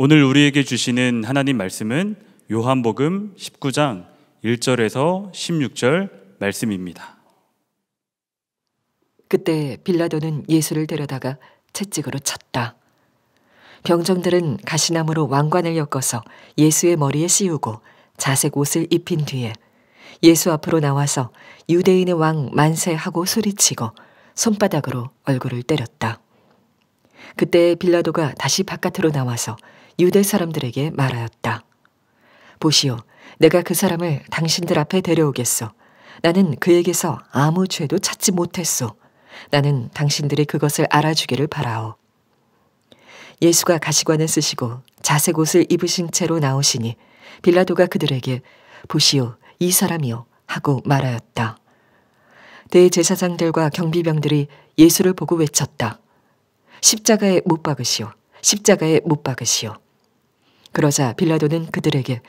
오늘 우리에게 주시는 하나님 말씀은 요한복음 19장 1절에서 16절 말씀입니다. 그때 빌라도는 예수를 데려다가 채찍으로 쳤다. 병정들은 가시나무로 왕관을 엮어서 예수의 머리에 씌우고 자색 옷을 입힌 뒤에 예수 앞으로 나와서 유대인의 왕 만세하고 소리치고 손바닥으로 얼굴을 때렸다. 그때 빌라도가 다시 바깥으로 나와서 유대 사람들에게 말하였다. 보시오, 내가 그 사람을 당신들 앞에 데려오겠소. 나는 그에게서 아무 죄도 찾지 못했소. 나는 당신들이 그것을 알아주기를 바라오. 예수가 가시관을 쓰시고 자색 옷을 입으신 채로 나오시니 빌라도가 그들에게 보시오, 이 사람이요 하고 말하였다. 대제사장들과 경비병들이 예수를 보고 외쳤다. 십자가에 못 박으시오. 십자가에 못 박으시오. 그러자 빌라도는 그들에게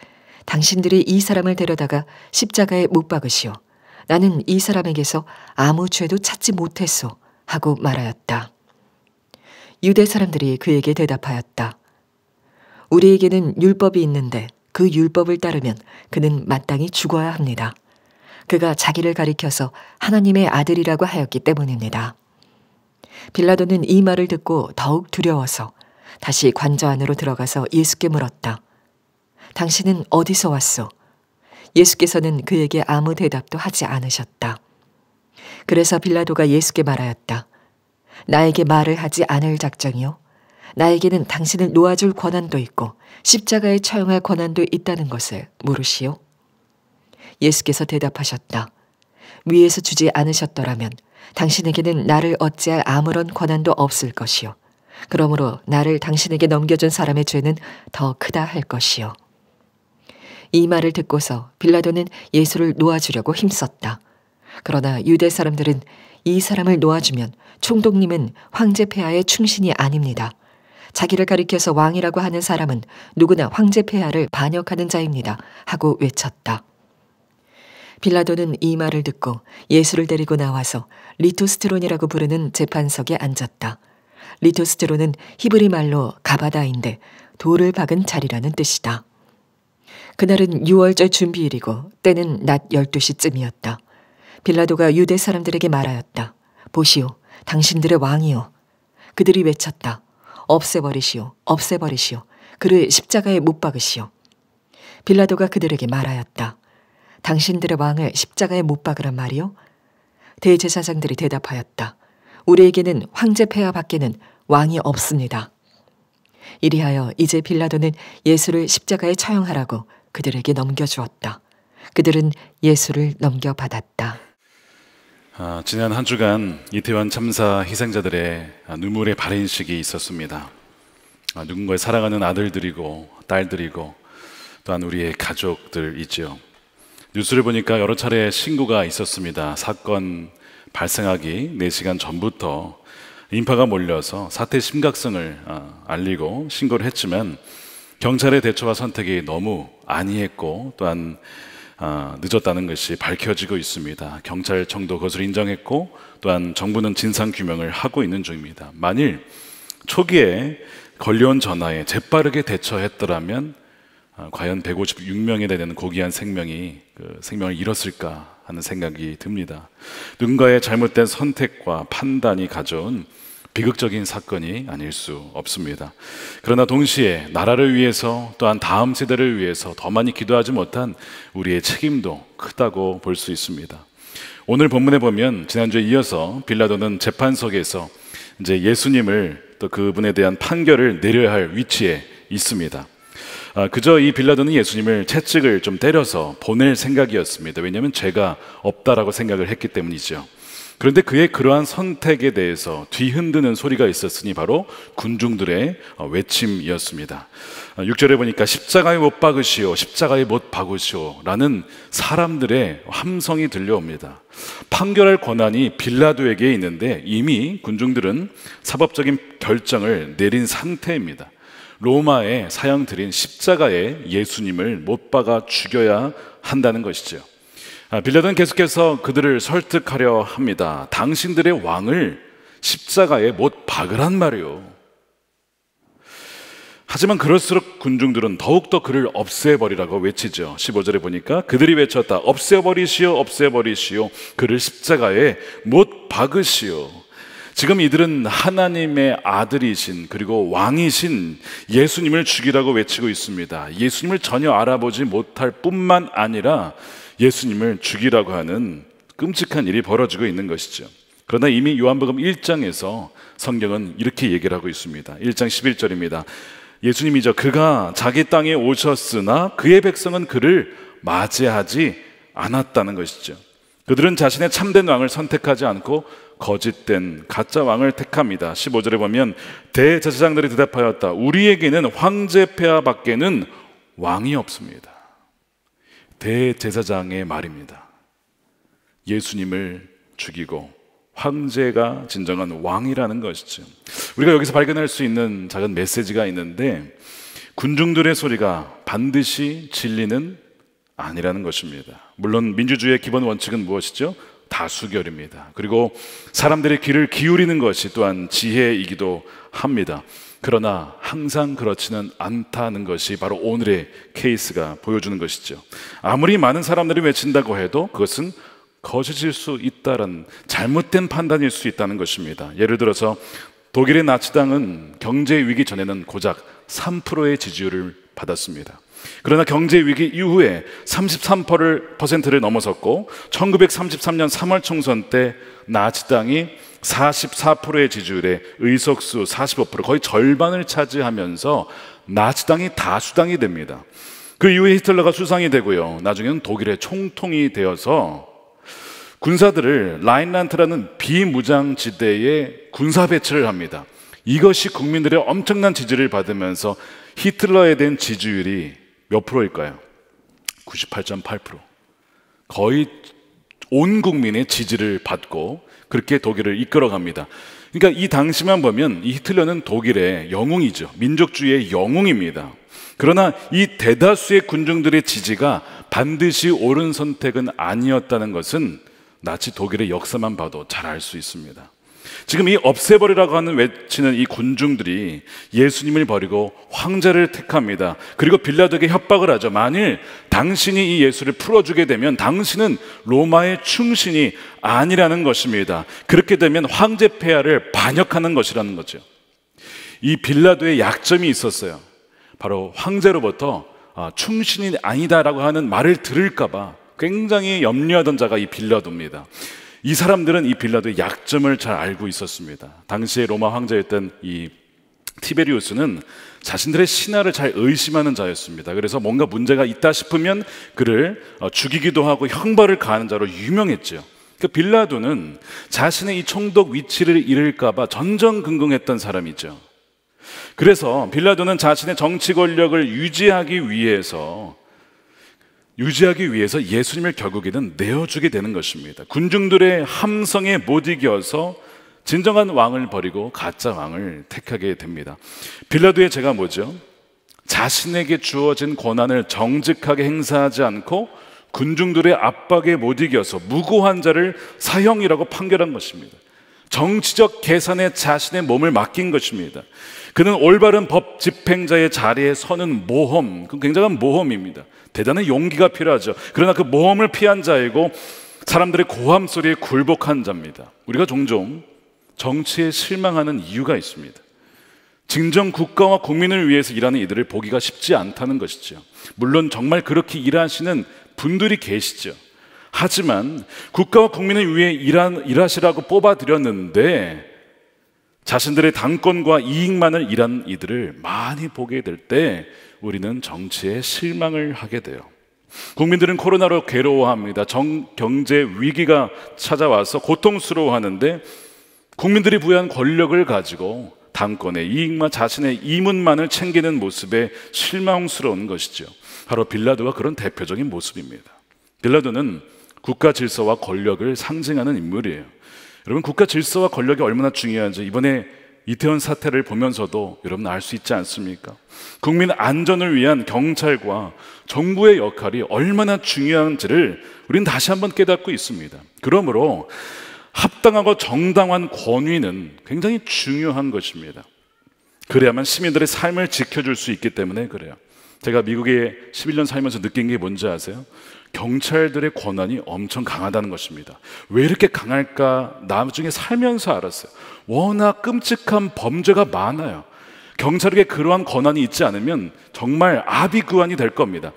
당신들이 이 사람을 데려다가 십자가에 못 박으시오. 나는 이 사람에게서 아무 죄도 찾지 못했소. 하고 말하였다. 유대 사람들이 그에게 대답하였다. 우리에게는 율법이 있는데 그 율법을 따르면 그는 마땅히 죽어야 합니다. 그가 자기를 가리켜서 하나님의 아들이라고 하였기 때문입니다. 빌라도는 이 말을 듣고 더욱 두려워서 다시 관저 안으로 들어가서 예수께 물었다. 당신은 어디서 왔소? 예수께서는 그에게 아무 대답도 하지 않으셨다. 그래서 빌라도가 예수께 말하였다. 나에게 말을 하지 않을 작정이요. 나에게는 당신을 놓아줄 권한도 있고 십자가에 처형할 권한도 있다는 것을 모르시오. 예수께서 대답하셨다. 위에서 주지 않으셨더라면 당신에게는 나를 어찌할 아무런 권한도 없을 것이요. 그러므로 나를 당신에게 넘겨준 사람의 죄는 더 크다 할 것이요. 이 말을 듣고서 빌라도는 예수를 놓아주려고 힘썼다. 그러나 유대 사람들은 이 사람을 놓아주면 총독님은 황제 폐하의 충신이 아닙니다. 자기를 가리켜서 왕이라고 하는 사람은 누구나 황제 폐하를 반역하는 자입니다. 하고 외쳤다. 빌라도는 이 말을 듣고 예수를 데리고 나와서 리토스트론이라고 부르는 재판석에 앉았다. 리토스트로는 히브리 말로 가바다인데 돌을 박은 자리라는 뜻이다. 그날은 6월절 준비일이고 때는 낮 12시쯤이었다. 빌라도가 유대 사람들에게 말하였다. 보시오, 당신들의 왕이요. 그들이 외쳤다. 없애버리시오, 없애버리시오. 그를 십자가에 못 박으시오. 빌라도가 그들에게 말하였다. 당신들의 왕을 십자가에 못 박으란 말이오 대제사장들이 대답하였다. 우리에게는 황제 폐하 밖에는 왕이 없습니다. 이리하여 이제 빌라도는 예수를 십자가에 처형하라고 그들에게 넘겨주었다. 그들은 예수를 넘겨받았다. 아, 지난 한 주간 이태원 참사 희생자들의 눈물의 발인식이 있었습니다. 아, 누군가의 사랑하는 아들들이고 딸들이고 또한 우리의 가족들이죠. 뉴스를 보니까 여러 차례 신고가 있었습니다. 사건 발생하기 4시간 전부터 인파가 몰려서 사태 심각성을 어, 알리고 신고를 했지만 경찰의 대처와 선택이 너무 아니했고 또한 어, 늦었다는 것이 밝혀지고 있습니다. 경찰청도 그것을 인정했고 또한 정부는 진상 규명을 하고 있는 중입니다. 만일 초기에 걸려온 전화에 재빠르게 대처했더라면 어, 과연 156명에 되는 고귀한 생명이 그 생명을 잃었을까 하는 생각이 듭니다. 누군가의 잘못된 선택과 판단이 가져온 비극적인 사건이 아닐 수 없습니다. 그러나 동시에 나라를 위해서 또한 다음 세대를 위해서 더 많이 기도하지 못한 우리의 책임도 크다고 볼 수 있습니다. 오늘 본문에 보면 지난주에 이어서 빌라도는 재판석에서 이제 예수님을 또 그분에 대한 판결을 내려야 할 위치에 있습니다. 아, 그저 이 빌라도는 예수님을 채찍을 좀 때려서 보낼 생각이었습니다. 왜냐하면 죄가 없다라고 생각을 했기 때문이죠. 그런데 그의 그러한 선택에 대해서 뒤흔드는 소리가 있었으니 바로 군중들의 어, 외침이었습니다. 6절에 아, 보니까 십자가에 못 박으시오, 십자가에 못 박으시오 라는 사람들의 함성이 들려옵니다. 판결할 권한이 빌라도에게 있는데 이미 군중들은 사법적인 결정을 내린 상태입니다. 로마에 사형 드린 십자가의 예수님을 못 박아 죽여야 한다는 것이죠. 아, 빌라도는 계속해서 그들을 설득하려 합니다. 당신들의 왕을 십자가에 못 박으란 말이요. 하지만 그럴수록 군중들은 더욱더 그를 없애버리라고 외치죠. 15절에 보니까 그들이 외쳤다. 없애버리시오, 없애버리시오. 그를 십자가에 못 박으시오. 지금 이들은 하나님의 아들이신 그리고 왕이신 예수님을 죽이라고 외치고 있습니다. 예수님을 전혀 알아보지 못할 뿐만 아니라 예수님을 죽이라고 하는 끔찍한 일이 벌어지고 있는 것이죠. 그러나 이미 요한복음 1장에서 성경은 이렇게 얘기를 하고 있습니다. 1장 11절입니다. 예수님이죠. 그가 자기 땅에 오셨으나 그의 백성은 그를 맞이하지 않았다는 것이죠. 그들은 자신의 참된 왕을 선택하지 않고 거짓된 가짜 왕을 택합니다. 15절에 보면 대제사장들이 대답하였다. 우리에게는 황제 폐하밖에는 왕이 없습니다. 대제사장의 말입니다. 예수님을 죽이고 황제가 진정한 왕이라는 것이죠. 우리가 여기서 발견할 수 있는 작은 메시지가 있는데 군중들의 소리가 반드시 진리는 아니라는 것입니다. 물론 민주주의의 기본 원칙은 무엇이죠? 다수결입니다. 그리고 사람들의 귀를 기울이는 것이 또한 지혜이기도 합니다. 그러나 항상 그렇지는 않다는 것이 바로 오늘의 케이스가 보여주는 것이죠. 아무리 많은 사람들이 외친다고 해도 그것은 거짓일 수 있다는 잘못된 판단일 수 있다는 것입니다. 예를 들어서 독일의 나치당은 경제 위기 전에는 고작 3%의 지지율을 받았습니다. 그러나 경제 위기 이후에 33%를 넘어섰고 1933년 3월 총선 때 나치당이 44%의 지지율에 의석수 45% 거의 절반을 차지하면서 나치당이 다수당이 됩니다. 그 이후에 히틀러가 수상이 되고요. 나중에는 독일의 총통이 되어서 군사들을 라인란트라는 비무장 지대에 군사 배치를 합니다. 이것이 국민들의 엄청난 지지를 받으면서 히틀러에 대한 지지율이 몇 프로일까요? 98.8% 거의 온 국민의 지지를 받고 그렇게 독일을 이끌어갑니다. 그러니까 이 당시만 보면 이 히틀러는 독일의 영웅이죠. 민족주의의 영웅입니다. 그러나 이 대다수의 군중들의 지지가 반드시 옳은 선택은 아니었다는 것은 나치 독일의 역사만 봐도 잘 알 수 있습니다. 지금 이 없애버리라고 하는 외치는 이 군중들이 예수님을 버리고 황제를 택합니다. 그리고 빌라도에게 협박을 하죠. 만일 당신이 이 예수를 풀어주게 되면 당신은 로마의 충신이 아니라는 것입니다. 그렇게 되면 황제 폐하를 반역하는 것이라는 거죠. 이 빌라도의 약점이 있었어요. 바로 황제로부터 아, 충신이 아니다라고 하는 말을 들을까봐 굉장히 염려하던 자가 이 빌라도입니다. 이 사람들은 이 빌라도의 약점을 잘 알고 있었습니다. 당시에 로마 황제였던 이 티베리우스는 자신들의 신하를 잘 의심하는 자였습니다. 그래서 뭔가 문제가 있다 싶으면 그를 어, 죽이기도 하고 형벌을 가하는 자로 유명했죠. 그 빌라도는 자신의 이 총독 위치를 잃을까봐 전전긍긍했던 사람이죠. 그래서 빌라도는 자신의 정치 권력을 유지하기 위해서 유지하기 위해서 예수님을 결국에는 내어주게 되는 것입니다. 군중들의 함성에 못 이겨서 진정한 왕을 버리고 가짜 왕을 택하게 됩니다. 빌라도의 제가 뭐죠? 자신에게 주어진 권한을 정직하게 행사하지 않고 군중들의 압박에 못 이겨서 무고한 자를 사형이라고 판결한 것입니다. 정치적 계산에 자신의 몸을 맡긴 것입니다. 그는 올바른 법 집행자의 자리에 서는 모험, 굉장한 모험입니다. 대단한 용기가 필요하죠. 그러나 그 모험을 피한 자이고 사람들의 고함 소리에 굴복한 자입니다. 우리가 종종 정치에 실망하는 이유가 있습니다. 진정 국가와 국민을 위해서 일하는 이들을 보기가 쉽지 않다는 것이죠. 물론 정말 그렇게 일하시는 분들이 계시죠. 하지만 국가와 국민을 위해 일하시라고 뽑아드렸는데 자신들의 당권과 이익만을 일한 이들을 많이 보게 될 때 우리는 정치에 실망을 하게 돼요. 국민들은 코로나로 괴로워합니다. 정, 경제 위기가 찾아와서 고통스러워하는데 국민들이 부여한 권력을 가지고 당권의 이익만 자신의 이문만을 챙기는 모습에 실망스러운 것이죠. 바로 빌라도가 그런 대표적인 모습입니다. 빌라도는 국가 질서와 권력을 상징하는 인물이에요. 여러분 국가 질서와 권력이 얼마나 중요한지 이번에 이태원 사태를 보면서도 여러분 알 수 있지 않습니까? 국민 안전을 위한 경찰과 정부의 역할이 얼마나 중요한지를 우리는 다시 한번 깨닫고 있습니다. 그러므로 합당하고 정당한 권위는 굉장히 중요한 것입니다. 그래야만 시민들의 삶을 지켜줄 수 있기 때문에 그래요. 제가 미국에 11년 살면서 느낀 게 뭔지 아세요? 경찰들의 권한이 엄청 강하다는 것입니다. 왜 이렇게 강할까? 나중에 살면서 알았어요. 워낙 끔찍한 범죄가 많아요. 경찰에게 그러한 권한이 있지 않으면 정말 아비규환이 될 겁니다.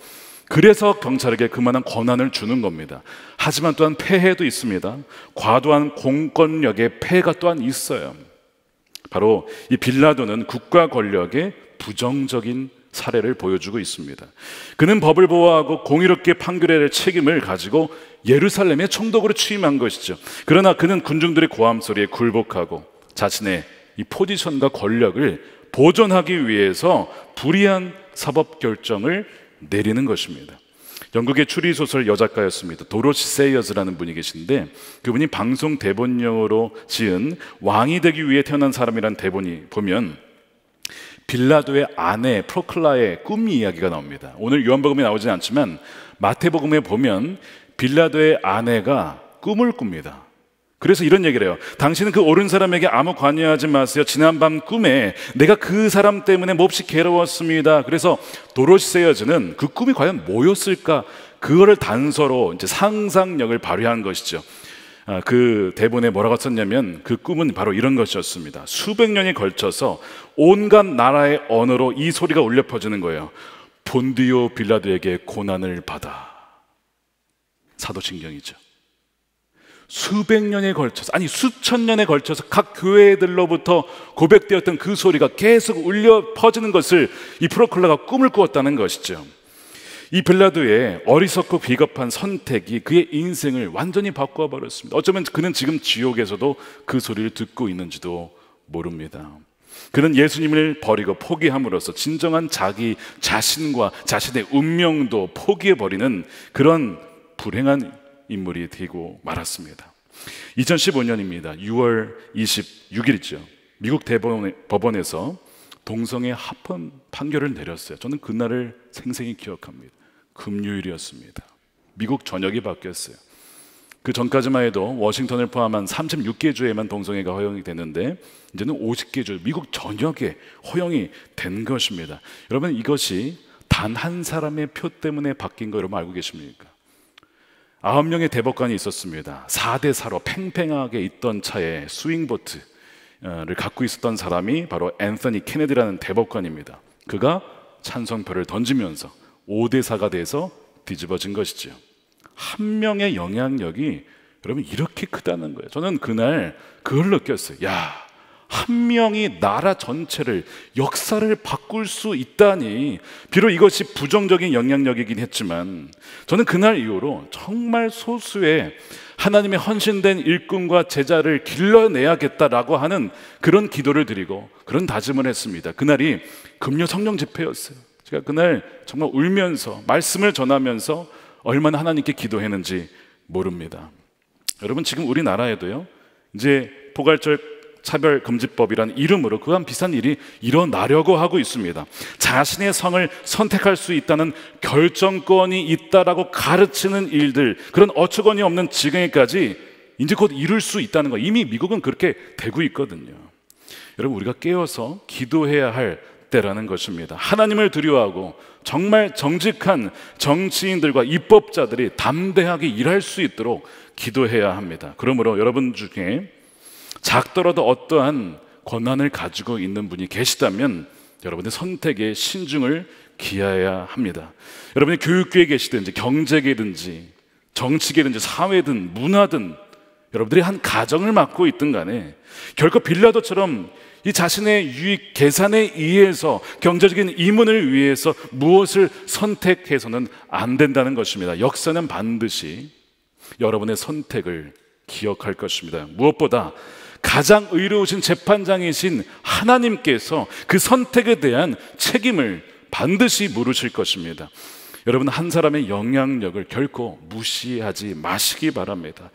그래서 경찰에게 그만한 권한을 주는 겁니다. 하지만 또한 폐해도 있습니다. 과도한 공권력의 폐해가 또한 있어요. 바로 이 빌라도는 국가 권력의 부정적인 사례를 보여주고 있습니다. 그는 법을 보호하고 공의롭게 판결할 책임을 가지고 예루살렘의 총독으로 취임한 것이죠. 그러나 그는 군중들의 고함 소리에 굴복하고 자신의 이 포지션과 권력을 보존하기 위해서 불의한 사법 결정을 내리는 것입니다. 영국의 추리소설 여작가였습니다. 도로시 세이어즈라는 분이 계신데 그분이 방송 대본으로 용 지은 왕이 되기 위해 태어난 사람이란 대본이 보면 빌라도의 아내 프로클라의 꿈 이야기가 나옵니다. 오늘 요한복음에 나오진 않지만 마태복음에 보면 빌라도의 아내가 꿈을 꿉니다. 그래서 이런 얘기를 해요. 당신은 그 옳은 사람에게 아무 관여하지 마세요. 지난밤 꿈에 내가 그 사람 때문에 몹시 괴로웠습니다. 그래서 도로시세여즈는 그 꿈이 과연 뭐였을까? 그거를 단서로 이제 상상력을 발휘한 것이죠. 아, 그 대본에 뭐라고 썼냐면 그 꿈은 바로 이런 것이었습니다. 수백 년이 걸쳐서 온갖 나라의 언어로 이 소리가 울려 퍼지는 거예요. 본디오 빌라도에게 고난을 받아. 사도신경이죠. 수백 년에 걸쳐서 아니 수천 년에 걸쳐서 각 교회들로부터 고백되었던 그 소리가 계속 울려 퍼지는 것을 이 프로클라가 꿈을 꾸었다는 것이죠. 이 빌라도의 어리석고 비겁한 선택이 그의 인생을 완전히 바꿔 버렸습니다. 어쩌면 그는 지금 지옥에서도 그 소리를 듣고 있는지도 모릅니다. 그는 예수님을 버리고 포기함으로써 진정한 자기 자신과 자신의 운명도 포기해 버리는 그런 불행한 인물이 되고 말았습니다. 2015년입니다. 6월 26일이죠. 미국 대법원에서 동성애 합헌 판결을 내렸어요. 저는 그날을 생생히 기억합니다. 금요일이었습니다. 미국 전역이 바뀌었어요. 그 전까지만 해도 워싱턴을 포함한 36개 주에만 동성애가 허용이 되는데 이제는 50개 주 미국 전역에 허용이 된 것입니다. 여러분 이것이 단 한 사람의 표 때문에 바뀐 거 여러분 알고 계십니까? 아홉 명의 대법관이 있었습니다. 4대 4로 팽팽하게 있던 차에 스윙보트를 갖고 있었던 사람이 바로 앤서니 케네디라는 대법관입니다. 그가 찬성표를 던지면서 5대 4가 돼서 뒤집어진 것이지요. 한 명의 영향력이 여러분 이렇게 크다는 거예요. 저는 그날 그걸 느꼈어요. 야, 한 명이 나라 전체를 역사를 바꿀 수 있다니 비록 이것이 부정적인 영향력이긴 했지만 저는 그날 이후로 정말 소수의 하나님의 헌신된 일꾼과 제자를 길러내야겠다라고 하는 그런 기도를 드리고 그런 다짐을 했습니다. 그날이 금요 성령 집회였어요. 제가 그날 정말 울면서 말씀을 전하면서 얼마나 하나님께 기도했는지 모릅니다. 여러분 지금 우리나라에도요. 이제 포괄절 차별금지법이라는 이름으로 그와 비슷한 일이 일어나려고 하고 있습니다. 자신의 성을 선택할 수 있다는 결정권이 있다라고 가르치는 일들, 그런 어처구니 없는 지경에까지 이제 곧 이룰 수 있다는 거. 이미 미국은 그렇게 되고 있거든요. 여러분, 우리가 깨어서 기도해야 할 때라는 것입니다. 하나님을 두려워하고 정말 정직한 정치인들과 입법자들이 담대하게 일할 수 있도록 기도해야 합니다. 그러므로 여러분 중에 작더라도 어떠한 권한을 가지고 있는 분이 계시다면 여러분의 선택에 신중을 기해야 합니다. 여러분이 교육계에 계시든지 경제계든지 정치계든지 사회든 문화든 여러분들이 한 가정을 맡고 있든 간에 결코 빌라도처럼 이 자신의 유익 계산에 의해서 경제적인 이문을 위해서 무엇을 선택해서는 안 된다는 것입니다. 역사는 반드시 여러분의 선택을 기억할 것입니다. 무엇보다 가장 의로우신 재판장이신 하나님께서 그 선택에 대한 책임을 반드시 물으실 것입니다. 여러분 한 사람의 영향력을 결코 무시하지 마시기 바랍니다.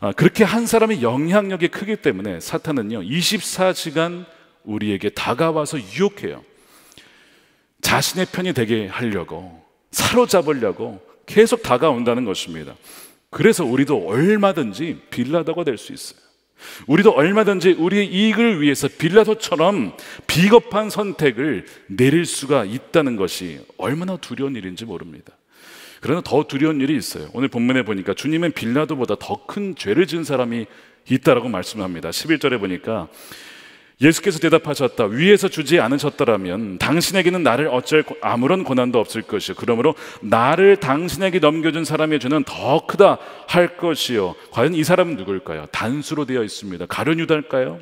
아, 그렇게 한 사람의 영향력이 크기 때문에 사탄은요 24시간 우리에게 다가와서 유혹해요. 자신의 편이 되게 하려고 사로잡으려고 계속 다가온다는 것입니다. 그래서 우리도 얼마든지 빌라다가 될 수 있어요. 우리도 얼마든지 우리의 이익을 위해서 빌라도처럼 비겁한 선택을 내릴 수가 있다는 것이 얼마나 두려운 일인지 모릅니다. 그러나 더 두려운 일이 있어요. 오늘 본문에 보니까 주님은 빌라도보다 더 큰 죄를 지은 사람이 있다라고 말씀합니다. 11절에 보니까 예수께서 대답하셨다. 위에서 주지 않으셨더라면 당신에게는 나를 어쩔 아무런 고난도 없을 것이요. 그러므로 나를 당신에게 넘겨준 사람의 죄는 더 크다 할 것이요. 과연 이 사람은 누굴까요? 단수로 되어 있습니다. 가룟 유다일까요?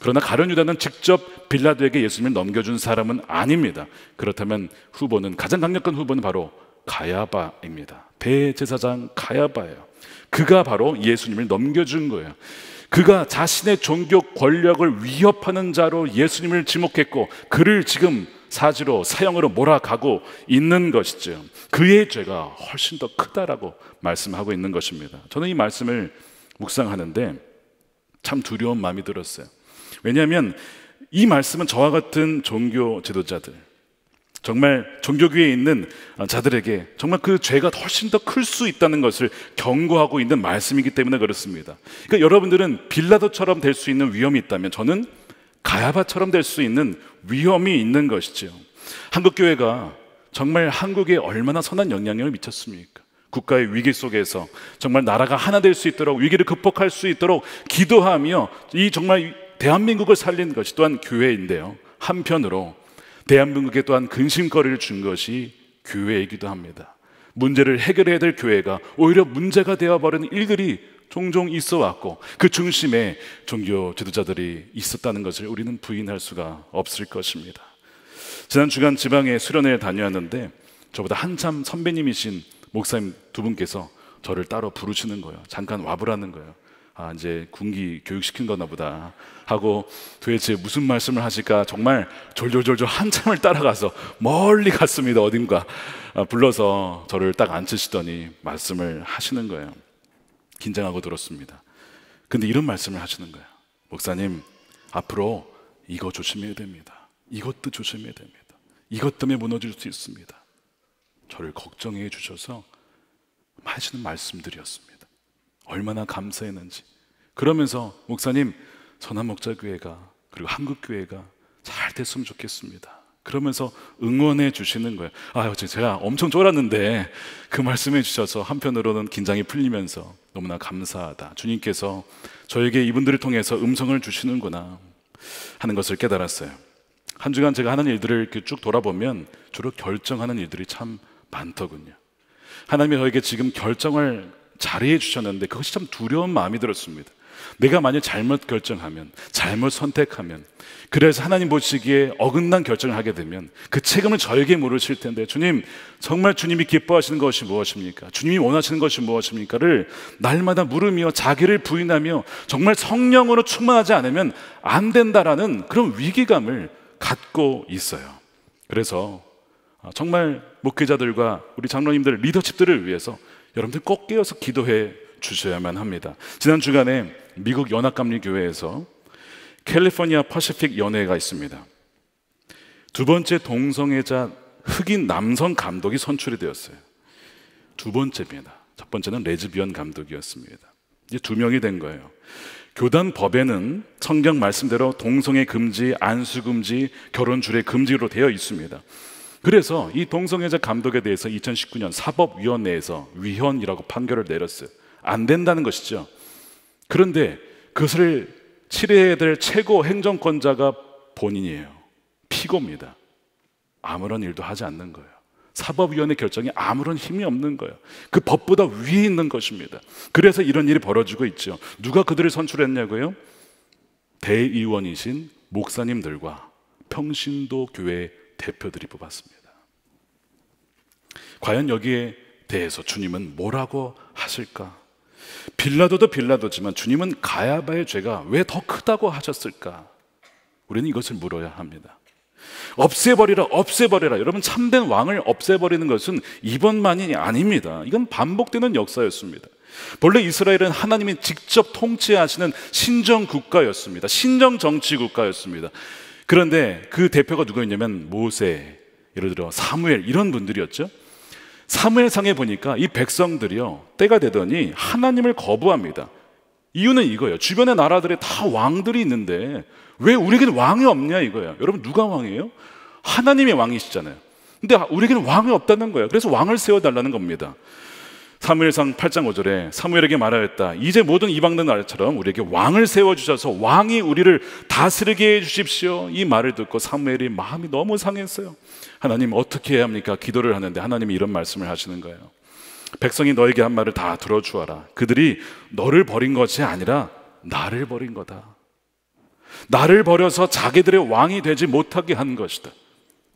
그러나 가룟 유다는 직접 빌라도에게 예수님을 넘겨준 사람은 아닙니다. 그렇다면 후보는 가장 강력한 후보는 바로 가야바입니다. 대제사장 가야바예요. 그가 바로 예수님을 넘겨준 거예요. 그가 자신의 종교 권력을 위협하는 자로 예수님을 지목했고 그를 지금 사지로 사형으로 몰아가고 있는 것이죠. 그의 죄가 훨씬 더 크다라고 말씀하고 있는 것입니다. 저는 이 말씀을 묵상하는데 참 두려운 마음이 들었어요. 왜냐하면 이 말씀은 저와 같은 종교 지도자들, 정말 종교계에 있는 자들에게 정말 그 죄가 훨씬 더 클 수 있다는 것을 경고하고 있는 말씀이기 때문에 그렇습니다. 그러니까 여러분들은 빌라도처럼 될 수 있는 위험이 있다면 저는 가야바처럼 될 수 있는 위험이 있는 것이죠. 한국 교회가 정말 한국에 얼마나 선한 영향을 력 미쳤습니까? 국가의 위기 속에서 정말 나라가 하나 될 수 있도록 위기를 극복할 수 있도록 기도하며 이 정말 대한민국을 살린 것이 또한 교회인데요. 한편으로 대한민국에 또한 근심거리를 준 것이 교회이기도 합니다. 문제를 해결해야 될 교회가 오히려 문제가 되어버린 일들이 종종 있어 왔고 그 중심에 종교 지도자들이 있었다는 것을 우리는 부인할 수가 없을 것입니다. 지난 주간 지방에 수련회를 다녀왔는데 저보다 한참 선배님이신 목사님 두 분께서 저를 따로 부르시는 거예요. 잠깐 와보라는 거예요. 아, 이제 군기 교육시킨 거나 보다 하고 도대체 무슨 말씀을 하실까 정말 졸졸졸졸 한참을 따라가서 멀리 갔습니다 어딘가 아, 불러서 저를 딱 앉히시더니 말씀을 하시는 거예요 긴장하고 들었습니다 근데 이런 말씀을 하시는 거예요 목사님 앞으로 이거 조심해야 됩니다 이것도 조심해야 됩니다 이것 때문에 무너질 수 있습니다 저를 걱정해 주셔서 하시는 말씀들이었습니다 얼마나 감사했는지. 그러면서 목사님, 선한목자교회가 그리고 한국교회가 잘 됐으면 좋겠습니다. 그러면서 응원해 주시는 거예요. 아, 어제 제가 엄청 쫄았는데 그 말씀해 주셔서 한편으로는 긴장이 풀리면서 너무나 감사하다. 주님께서 저에게 이분들을 통해서 음성을 주시는구나 하는 것을 깨달았어요. 한 주간 제가 하는 일들을 이렇게 쭉 돌아보면 주로 결정하는 일들이 참 많더군요. 하나님이 저에게 지금 결정을 자리해 주셨는데 그것이 참 두려운 마음이 들었습니다. 내가 만약 잘못 결정하면, 잘못 선택하면, 그래서 하나님 보시기에 어긋난 결정을 하게 되면 그 책임을 저에게 물으실 텐데, 주님, 정말 주님이 기뻐하시는 것이 무엇입니까? 주님이 원하시는 것이 무엇입니까?를 날마다 물으며 자기를 부인하며 정말 성령으로 충만하지 않으면 안 된다라는 그런 위기감을 갖고 있어요. 그래서 아, 정말 목회자들과 우리 장로님들 리더십들을 위해서 여러분들 꼭 깨어서 기도해 주셔야만 합니다. 지난 주간에 미국 연합감리교회에서 캘리포니아 파시픽 연회가 있습니다. 두 번째 동성애자 흑인 남성 감독이 선출이 되었어요. 두 번째입니다. 첫 번째는 레즈비언 감독이었습니다. 이제 두 명이 된 거예요. 교단 법에는 성경 말씀대로 동성애 금지, 안수 금지, 결혼 주례 금지로 되어 있습니다. 그래서 이 동성애자 감독에 대해서 2019년 사법위원회에서 위헌이라고 판결을 내렸어요. 안 된다는 것이죠. 그런데 그것을 치료해야 될 최고 행정권자가 본인이에요. 피고입니다. 아무런 일도 하지 않는 거예요. 사법위원회 결정이 아무런 힘이 없는 거예요. 그 법보다 위에 있는 것입니다. 그래서 이런 일이 벌어지고 있죠. 누가 그들을 선출했냐고요? 대의원이신 목사님들과 평신도 교회 대표들이 뽑았습니다. 과연 여기에 대해서 주님은 뭐라고 하실까? 빌라도도 빌라도지만 주님은 가야바의 죄가 왜 더 크다고 하셨을까? 우리는 이것을 물어야 합니다. 없애버리라, 없애버리라. 여러분, 참된 왕을 없애버리는 것은 이번만이 아닙니다. 이건 반복되는 역사였습니다. 본래 이스라엘은 하나님이 직접 통치하시는 신정 국가였습니다. 신정 정치 국가였습니다. 그런데 그 대표가 누구였냐면 모세, 예를 들어 사무엘 이런 분들이었죠. 사무엘상에 보니까 이 백성들이요 때가 되더니 하나님을 거부합니다. 이유는 이거예요. 주변의 나라들에 다 왕들이 있는데 왜 우리에게는 왕이 없냐 이거예요. 여러분 누가 왕이에요? 하나님의 왕이시잖아요. 근데 우리에게는 왕이 없다는 거예요. 그래서 왕을 세워달라는 겁니다. 사무엘상 8장 5절에 사무엘에게 말하였다. 이제 모든 이방된 나라처럼 우리에게 왕을 세워 주셔서 왕이 우리를 다스리게 해 주십시오. 이 말을 듣고 사무엘이 마음이 너무 상했어요. 하나님 어떻게 해야 합니까? 기도를 하는데 하나님이 이런 말씀을 하시는 거예요. 백성이 너에게 한 말을 다 들어주어라. 그들이 너를 버린 것이 아니라 나를 버린 거다. 나를 버려서 자기들의 왕이 되지 못하게 한 것이다.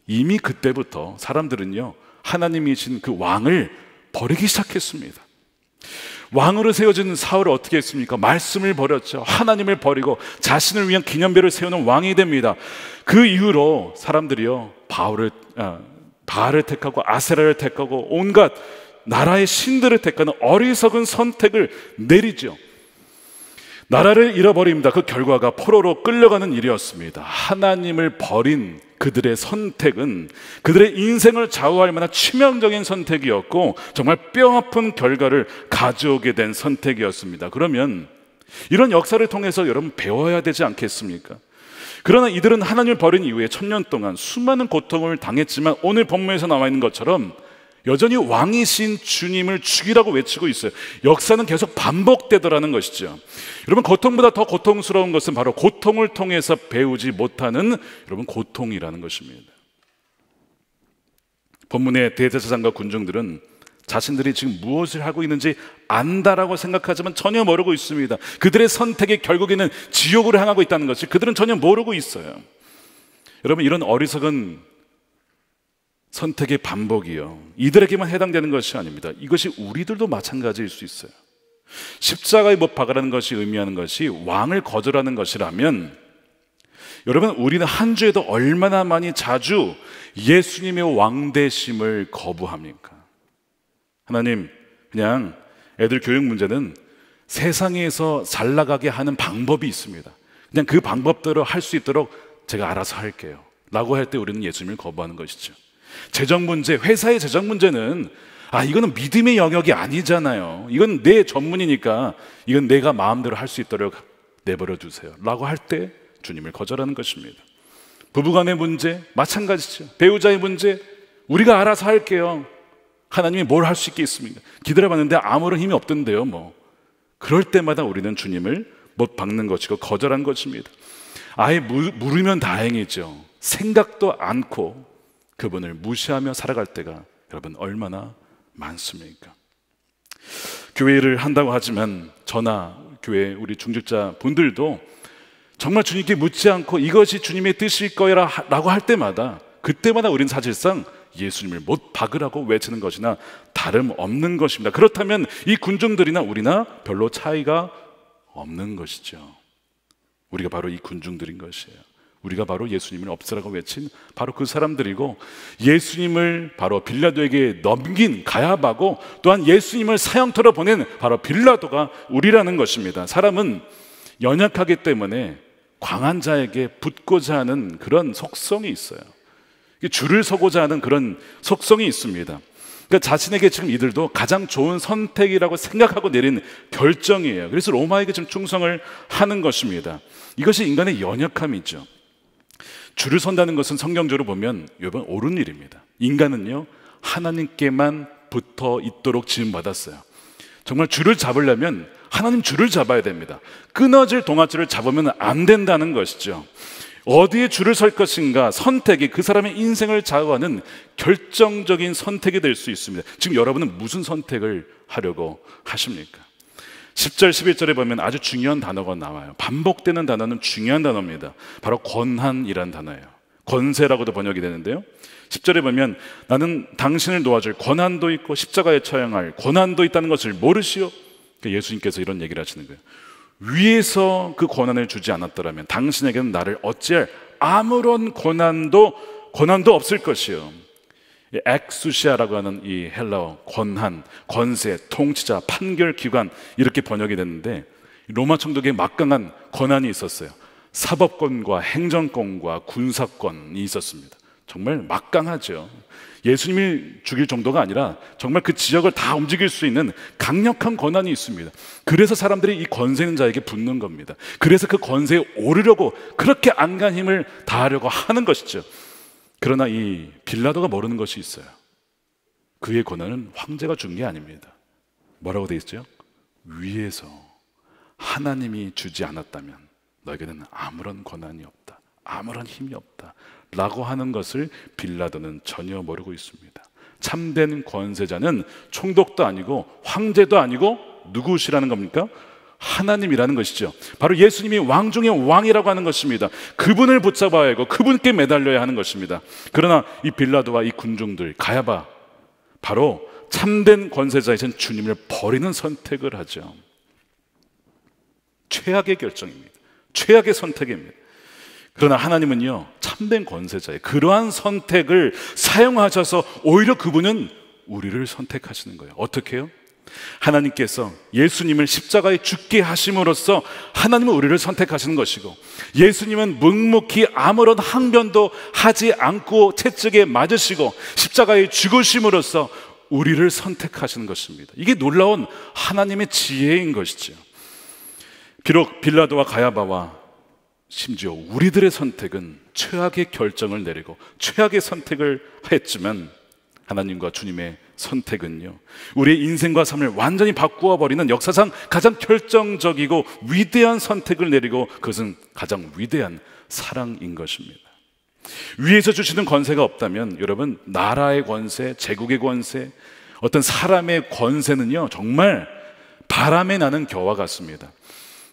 이미 그때부터 사람들은요, 하나님이신 그 왕을 버리기 시작했습니다. 왕으로 세워진 사울을 어떻게 했습니까? 말씀을 버렸죠. 하나님을 버리고 자신을 위한 기념비를 세우는 왕이 됩니다. 그 이후로 사람들이요 바울을 아, 바알을 택하고 아세라를 택하고 온갖 나라의 신들을 택하는 어리석은 선택을 내리죠. 나라를 잃어버립니다. 그 결과가 포로로 끌려가는 일이었습니다. 하나님을 버린 그들의 선택은 그들의 인생을 좌우할 만한 치명적인 선택이었고 정말 뼈아픈 결과를 가져오게 된 선택이었습니다. 그러면 이런 역사를 통해서 여러분 배워야 되지 않겠습니까? 그러나 이들은 하나님을 버린 이후에 천년 동안 수많은 고통을 당했지만 오늘 본문에서 나와 있는 것처럼 여전히 왕이신 주님을 죽이라고 외치고 있어요. 역사는 계속 반복되더라는 것이죠. 여러분, 고통보다 더 고통스러운 것은 바로 고통을 통해서 배우지 못하는 여러분, 고통이라는 것입니다. 본문의 대제사장과 군중들은 자신들이 지금 무엇을 하고 있는지 안다라고 생각하지만 전혀 모르고 있습니다. 그들의 선택이 결국에는 지옥으로 향하고 있다는 것이 그들은 전혀 모르고 있어요. 여러분, 이런 어리석은 선택의 반복이요. 이들에게만 해당되는 것이 아닙니다. 이것이 우리들도 마찬가지일 수 있어요. 십자가의 못 박으라는 것이 의미하는 것이 왕을 거절하는 것이라면 여러분 우리는 한 주에도 얼마나 많이 자주 예수님의 왕대심을 거부합니까? 하나님 그냥 애들 교육 문제는 세상에서 잘 나가게 하는 방법이 있습니다. 그냥 그 방법대로 할 수 있도록 제가 알아서 할게요. 라고 할 때 우리는 예수님을 거부하는 것이죠. 재정 문제, 회사의 재정 문제는 아, 이거는 믿음의 영역이 아니잖아요. 이건 내 전문이니까 이건 내가 마음대로 할 수 있도록 내버려 두세요. 라고 할 때 주님을 거절하는 것입니다. 부부간의 문제, 마찬가지죠. 배우자의 문제, 우리가 알아서 할게요. 하나님이 뭘 할 수 있게 있습니까? 기다려봤는데 아무런 힘이 없던데요, 뭐. 그럴 때마다 우리는 주님을 못 박는 것이고 거절한 것입니다. 아예 물, 물으면 다행이죠. 생각도 않고 그분을 무시하며 살아갈 때가 여러분 얼마나 많습니까? 교회를 한다고 하지만 저나 교회 우리 중직자 분들도 정말 주님께 묻지 않고 이것이 주님의 뜻일 거야라고 할 때마다 그때마다 우린 사실상 예수님을 못 박으라고 외치는 것이나 다름없는 것입니다. 그렇다면 이 군중들이나 우리나 별로 차이가 없는 것이죠. 우리가 바로 이 군중들인 것이에요. 우리가 바로 예수님을 없애라고 외친 바로 그 사람들이고 예수님을 바로 빌라도에게 넘긴 가야바고 또한 예수님을 사형터로 보낸 바로 빌라도가 우리라는 것입니다. 사람은 연약하기 때문에 광한 자에게 붙고자 하는 그런 속성이 있어요. 줄을 서고자 하는 그런 속성이 있습니다. 그러니까 자신에게 지금 이들도 가장 좋은 선택이라고 생각하고 내린 결정이에요. 그래서 로마에게 지금 충성을 하는 것입니다. 이것이 인간의 연약함이죠. 줄을 선다는 것은 성경적으로 보면 이번 옳은 일입니다. 인간은요 하나님께만 붙어 있도록 지음 받았어요. 정말 줄을 잡으려면 하나님 줄을 잡아야 됩니다. 끊어질 동아줄을 잡으면 안 된다는 것이죠. 어디에 줄을 설 것인가 선택이 그 사람의 인생을 좌우하는 결정적인 선택이 될 수 있습니다. 지금 여러분은 무슨 선택을 하려고 하십니까? 10절, 11절에 보면 아주 중요한 단어가 나와요. 반복되는 단어는 중요한 단어입니다. 바로 권한이란 단어예요. 권세라고도 번역이 되는데요. 10절에 보면 나는 당신을 도와줄 권한도 있고 십자가에 처형할 권한도 있다는 것을 모르시오. 그러니까 예수님께서 이런 얘기를 하시는 거예요. 위에서 그 권한을 주지 않았더라면 당신에게는 나를 어찌할 아무런 권한도 권한도 없을 것이요. 예, 엑수시아라고 하는 이 헬라어 권한, 권세, 통치자, 판결 기관 이렇게 번역이 됐는데 로마 총독에 막강한 권한이 있었어요. 사법권과 행정권과 군사권이 있었습니다. 정말 막강하죠. 예수님이 죽일 정도가 아니라 정말 그 지역을 다 움직일 수 있는 강력한 권한이 있습니다. 그래서 사람들이 이 권세 있는 자에게 붙는 겁니다. 그래서 그 권세에 오르려고 그렇게 안간 힘을 다하려고 하는 것이죠. 그러나 이 빌라도가 모르는 것이 있어요. 그의 권한은 황제가 준 게 아닙니다. 뭐라고 되어 있죠? 위에서 하나님이 주지 않았다면 너에게는 아무런 권한이 없다. 아무런 힘이 없다. 라고 하는 것을 빌라도는 전혀 모르고 있습니다. 참된 권세자는 총독도 아니고 황제도 아니고 누구시라는 겁니까? 하나님이라는 것이죠. 바로 예수님이 왕 중의 왕이라고 하는 것입니다. 그분을 붙잡아야 하고 그분께 매달려야 하는 것입니다. 그러나 이 빌라도와 이 군중들, 가야바, 바로 참된 권세자이신 주님을 버리는 선택을 하죠. 최악의 결정입니다. 최악의 선택입니다. 그러나 하나님은요, 참된 권세자의 그러한 선택을 사용하셔서 오히려 그분은 우리를 선택하시는 거예요. 어떻게 해요? 하나님께서 예수님을 십자가에 죽게 하심으로써 하나님은 우리를 선택하시는 것이고 예수님은 묵묵히 아무런 항변도 하지 않고 채찍에 맞으시고 십자가에 죽으심으로써 우리를 선택하시는 것입니다. 이게 놀라운 하나님의 지혜인 것이죠. 비록 빌라도와 가야바와 심지어 우리들의 선택은 최악의 결정을 내리고 최악의 선택을 했지만 하나님과 주님의 선택은요. 우리의 인생과 삶을 완전히 바꾸어 버리는 역사상 가장 결정적이고 위대한 선택을 내리고 그것은 가장 위대한 사랑인 것입니다. 위에서 주시는 권세가 없다면 여러분 나라의 권세, 제국의 권세, 어떤 사람의 권세는요. 정말 바람에 나는 겨와 같습니다.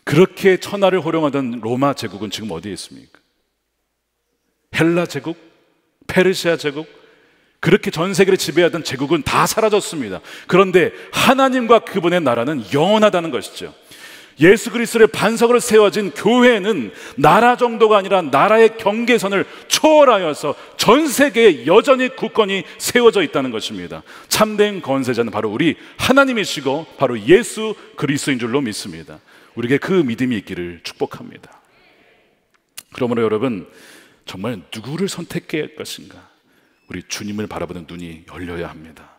그렇게 천하를 호령하던 로마 제국은 지금 어디에 있습니까? 헬라 제국, 페르시아 제국, 그렇게 전 세계를 지배하던 제국은 다 사라졌습니다. 그런데 하나님과 그분의 나라는 영원하다는 것이죠. 예수 그리스도의 반석을 세워진 교회는 나라 정도가 아니라 나라의 경계선을 초월하여서 전 세계에 여전히 국권이 세워져 있다는 것입니다. 참된 건세자는 바로 우리 하나님이시고 바로 예수 그리스도인 줄로 믿습니다. 우리에게 그 믿음이 있기를 축복합니다. 그러므로 여러분 정말 누구를 선택해야 할 것인가? 우리 주님을 바라보는 눈이 열려야 합니다.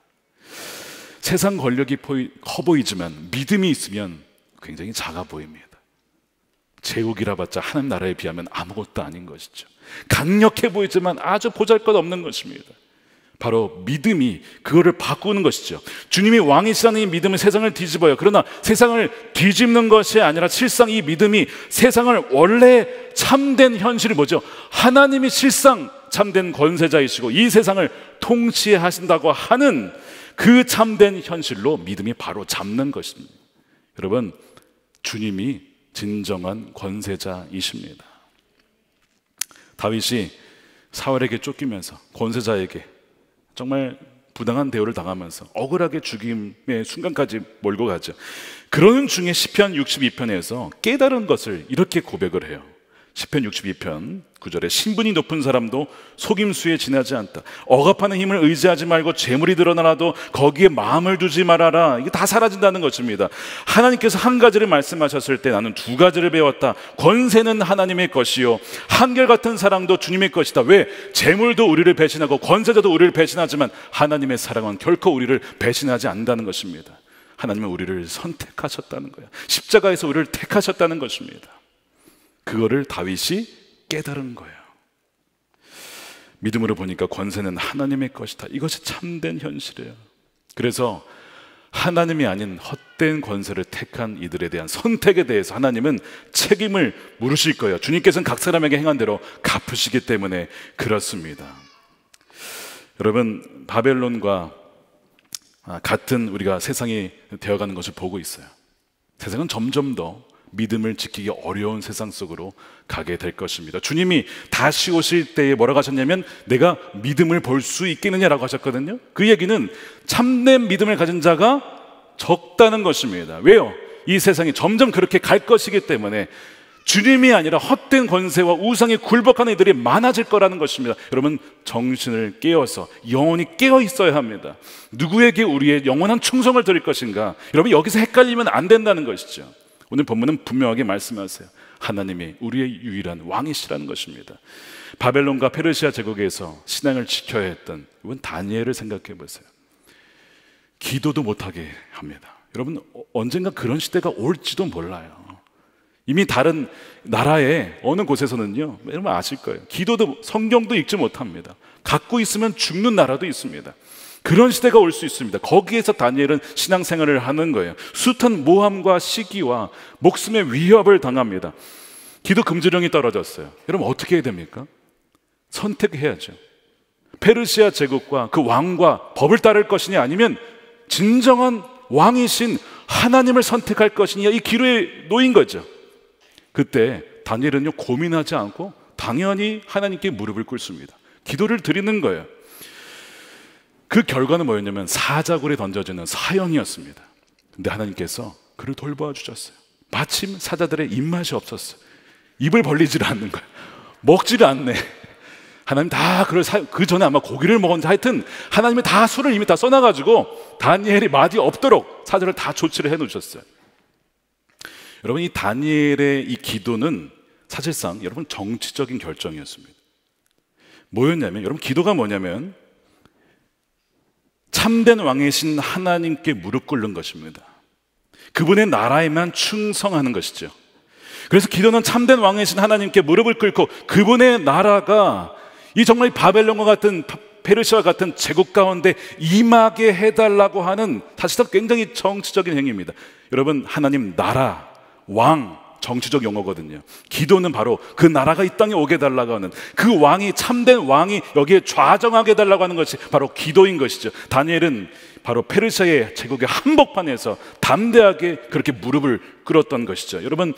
세상 권력이 보이, 커 보이지만 믿음이 있으면 굉장히 작아 보입니다. 제국이라 봤자 하나님 나라에 비하면 아무것도 아닌 것이죠. 강력해 보이지만 아주 보잘 것 없는 것입니다. 바로 믿음이 그거를 바꾸는 것이죠. 주님이 왕이시라는 이 믿음은 세상을 뒤집어요. 그러나 세상을 뒤집는 것이 아니라 실상 이 믿음이 세상을 원래 참된 현실이 뭐죠? 하나님이 실상 참된 권세자이시고 이 세상을 통치하신다고 하는 그 참된 현실로 믿음이 바로 잡는 것입니다. 여러분, 주님이 진정한 권세자이십니다. 다윗이 사월에게 쫓기면서 권세자에게 정말 부당한 대우를 당하면서 억울하게 죽임의 순간까지 몰고 가죠. 그러는 중에 시편 62편에서 깨달은 것을 이렇게 고백을 해요. 10편 62편 9절에 신분이 높은 사람도 속임수에 지나지 않다. 억압하는 힘을 의지하지 말고 재물이 드러나라도 거기에 마음을 두지 말아라. 이게 다 사라진다는 것입니다. 하나님께서 한 가지를 말씀하셨을 때 나는 두 가지를 배웠다. 권세는 하나님의 것이요. 한결같은 사랑도 주님의 것이다. 왜? 재물도 우리를 배신하고 권세자도 우리를 배신하지만 하나님의 사랑은 결코 우리를 배신하지 않는다는 것입니다. 하나님은 우리를 선택하셨다는 거야. 십자가에서 우리를 택하셨다는 것입니다. 그거를 다윗이 깨달은 거예요. 믿음으로 보니까 권세는 하나님의 것이다. 이것이 참된 현실이에요. 그래서 하나님이 아닌 헛된 권세를 택한 이들에 대한 선택에 대해서 하나님은 책임을 물으실 거예요. 주님께서는 각 사람에게 행한 대로 갚으시기 때문에 그렇습니다. 여러분, 바벨론과 같은 우리가 세상이 되어가는 것을 보고 있어요. 세상은 점점 더 믿음을 지키기 어려운 세상 속으로 가게 될 것입니다. 주님이 다시 오실 때에 뭐라고 하셨냐면 내가 믿음을 볼 수 있겠느냐라고 하셨거든요. 그 얘기는 참된 믿음을 가진 자가 적다는 것입니다. 왜요? 이 세상이 점점 그렇게 갈 것이기 때문에 주님이 아니라 헛된 권세와 우상에 굴복하는 이들이 많아질 거라는 것입니다. 여러분, 정신을 깨워서영원히 깨어 있어야 합니다. 누구에게 우리의 영원한 충성을 드릴 것인가? 여러분, 여기서 헷갈리면 안 된다는 것이죠. 오늘 본문은 분명하게 말씀하세요. 하나님이 우리의 유일한 왕이시라는 것입니다. 바벨론과 페르시아 제국에서 신앙을 지켜야 했던 이건 다니엘을 생각해 보세요. 기도도 못하게 합니다. 여러분 언젠가 그런 시대가 올지도 몰라요. 이미 다른 나라의 어느 곳에서는요, 여러분 아실 거예요. 기도도 성경도 읽지 못합니다. 갖고 있으면 죽는 나라도 있습니다. 그런 시대가 올 수 있습니다. 거기에서 다니엘은 신앙생활을 하는 거예요. 숱한 모함과 시기와 목숨의 위협을 당합니다. 기도 금지령이 떨어졌어요. 여러분 어떻게 해야 됩니까? 선택해야죠. 페르시아 제국과 그 왕과 법을 따를 것이냐 아니면 진정한 왕이신 하나님을 선택할 것이냐 이 기로에 놓인 거죠. 그때 다니엘은요 고민하지 않고 당연히 하나님께 무릎을 꿇습니다. 기도를 드리는 거예요. 그 결과는 뭐였냐면 사자굴에 던져지는 사형이었습니다 근데 하나님께서 그를 돌보아 주셨어요. 마침 사자들의 입맛이 없었어 입을 벌리지 않는 거예 먹지를 않네. 하나님 다 그걸 사, 그 전에 아마 고기를 먹었는데 하여튼 하나님이 다 술을 이미 다 써놔가지고 다니엘이 말이 없도록 사자를 다 조치를 해 놓으셨어요. 여러분 이 다니엘의 이 기도는 사실상 여러분 정치적인 결정이었습니다. 뭐였냐면 여러분 기도가 뭐냐면 참된 왕이신 하나님께 무릎 꿇는 것입니다. 그분의 나라에만 충성하는 것이죠. 그래서 기도는 참된 왕이신 하나님께 무릎을 꿇고 그분의 나라가 이 정말 바벨론과 같은 페르시아 같은 제국 가운데 임하게 해달라고 하는 사실상 굉장히 정치적인 행위입니다. 여러분, 하나님 나라, 왕, 정치적 용어거든요. 기도는 바로 그 나라가 이 땅에 오게 달라고 하는 그 왕이 참된 왕이 여기에 좌정하게 달라고 하는 것이 바로 기도인 것이죠. 다니엘은 바로 페르시아의 제국의 한복판에서 담대하게 그렇게 무릎을 꿇었던 것이죠. 여러분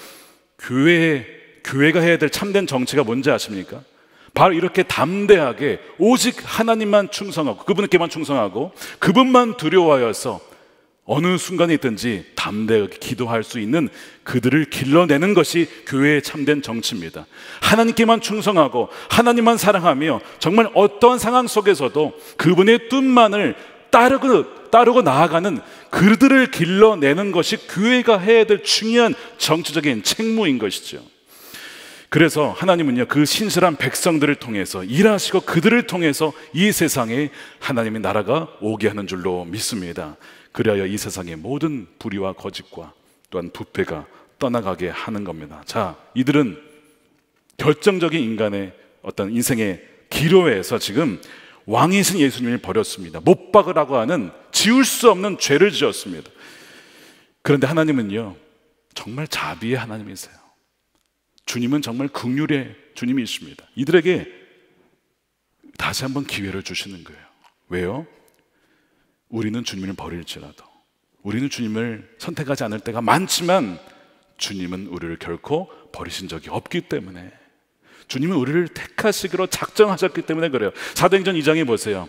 교회 교회가 해야 될 참된 정치가 뭔지 아십니까? 바로 이렇게 담대하게 오직 하나님만 충성하고 그분께만 충성하고 그분만 두려워하여서 어느 순간이든지 담대하게 기도할 수 있는 그들을 길러내는 것이 교회의 참된 정치입니다. 하나님께만 충성하고 하나님만 사랑하며 정말 어떤 상황 속에서도 그분의 뜻만을 따르고, 따르고 나아가는 그들을 길러내는 것이 교회가 해야 될 중요한 정치적인 책무인 것이죠. 그래서 하나님은요, 그 신실한 백성들을 통해서 일하시고 그들을 통해서 이 세상에 하나님의 나라가 오게 하는 줄로 믿습니다. 그래야 이 세상의 모든 불의와 거짓과 또한 부패가 떠나가게 하는 겁니다. 자, 이들은 결정적인 인간의 어떤 인생의 기로에서 지금 왕이신 예수님을 버렸습니다. 못 박으라고 하는 지울 수 없는 죄를 지었습니다. 그런데 하나님은요, 정말 자비의 하나님이세요. 주님은 정말 극률의 주님이 십니다 이들에게 다시 한번 기회를 주시는 거예요. 왜요? 우리는 주님을 버릴지라도 우리는 주님을 선택하지 않을 때가 많지만 주님은 우리를 결코 버리신 적이 없기 때문에 주님은 우리를 택하시기로 작정하셨기 때문에 그래요. 사도행전 2장에 보세요.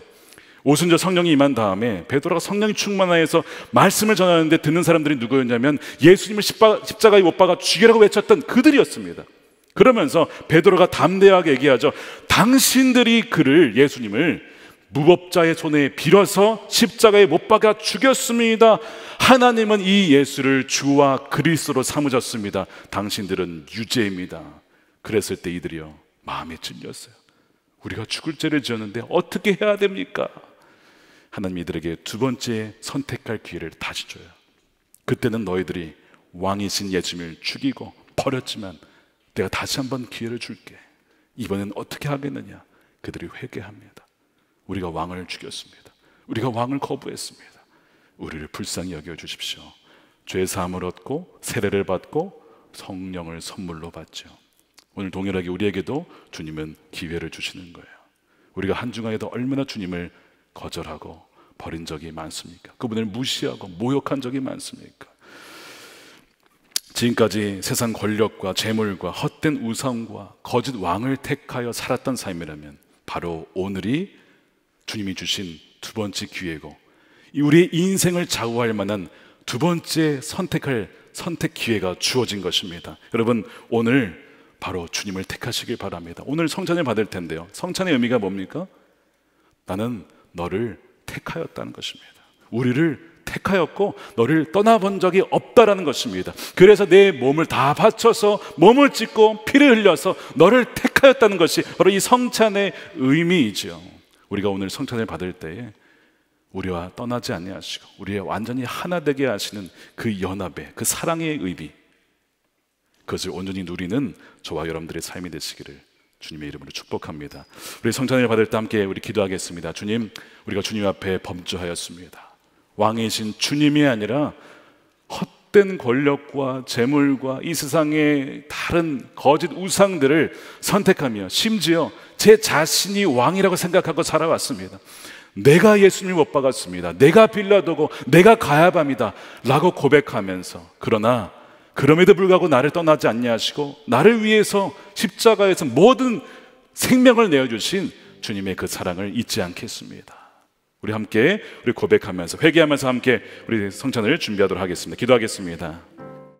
오순절 성령이 임한 다음에 베드로가 성령이 충만하여서 말씀을 전하는데 듣는 사람들이 누구였냐면 예수님을 십자가에 못 박아 죽이라고 외쳤던 그들이었습니다. 그러면서 베드로가 담대하게 얘기하죠. 당신들이 그를 예수님을 무법자의 손에 빌어서 십자가에 못 박아 죽였습니다. 하나님은 이 예수를 주와 그리스도로 삼으셨습니다. 당신들은 유죄입니다. 그랬을 때 이들이요 마음에 찔렸어요. 우리가 죽을 죄를 지었는데 어떻게 해야 됩니까? 하나님 이들에게 두 번째 선택할 기회를 다시 줘요. 그때는 너희들이 왕이신 예수님을 죽이고 버렸지만 내가 다시 한번 기회를 줄게. 이번엔 어떻게 하겠느냐? 그들이 회개합니다. 우리가 왕을 죽였습니다. 우리가 왕을 거부했습니다. 우리를 불쌍히 여겨 주십시오. 죄 사함을 얻고 세례를 받고 성령을 선물로 받죠. 오늘 동일하게 우리에게도 주님은 기회를 주시는 거예요. 우리가 한중간에도 얼마나 주님을 거절하고 버린 적이 많습니까? 그분을 무시하고 모욕한 적이 많습니까? 지금까지 세상 권력과 재물과 헛된 우상과 거짓 왕을 택하여 살았던 삶이라면 바로 오늘이 주님이 주신 두 번째 기회고 우리의 인생을 좌우할 만한 두 번째 선택할 선택 기회가 주어진 것입니다. 여러분 오늘 바로 주님을 택하시길 바랍니다. 오늘 성찬을 받을 텐데요. 성찬의 의미가 뭡니까? 나는 너를 택하였다는 것입니다. 우리를 택하였고 너를 떠나본 적이 없다라는 것입니다. 그래서 내 몸을 다 바쳐서 몸을 찢고 피를 흘려서 너를 택하였다는 것이 바로 이 성찬의 의미이죠. 우리가 오늘 성찬을 받을 때에 우리와 떠나지 아니하시고 우리의 완전히 하나 되게 하시는 그 연합의 그 사랑의 의미 그것을 온전히 누리는 저와 여러분들의 삶이 되시기를 주님의 이름으로 축복합니다. 우리 성찬을 받을 때 함께 우리 기도하겠습니다. 주님, 우리가 주님 앞에 범죄하였습니다. 왕이신 주님이 아니라 헛된 권력과 재물과 이 세상의 다른 거짓 우상들을 선택하며 심지어 제 자신이 왕이라고 생각하고 살아왔습니다. 내가 예수님을 못 박았습니다. 내가 빌라도고 내가 가야밤이다. 라고 고백하면서 그러나 그럼에도 불구하고 나를 떠나지 않냐하시고 나를 위해서 십자가에서 모든 생명을 내어주신 주님의 그 사랑을 잊지 않겠습니다. 우리 함께 우리 고백하면서 회개하면서 함께 우리 성찬을 준비하도록 하겠습니다. 기도하겠습니다.